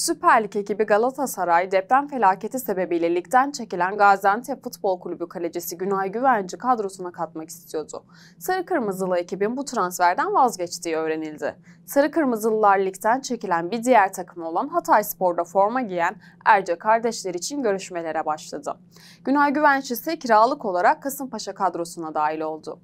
Süper Lig ekibi Galatasaray deprem felaketi sebebiyle ligden çekilen Gaziantep Futbol Kulübü kalecisi Günay Güvenci kadrosuna katmak istiyordu. Sarı Kırmızılı ekibin bu transferden vazgeçtiği öğrenildi. Sarı Kırmızılılar ligden çekilen bir diğer takım olan Hatay Spor'da forma giyen Erce kardeşler için görüşmelere başladı. Günay Güvenci ise kiralık olarak Kasımpaşa kadrosuna dahil oldu.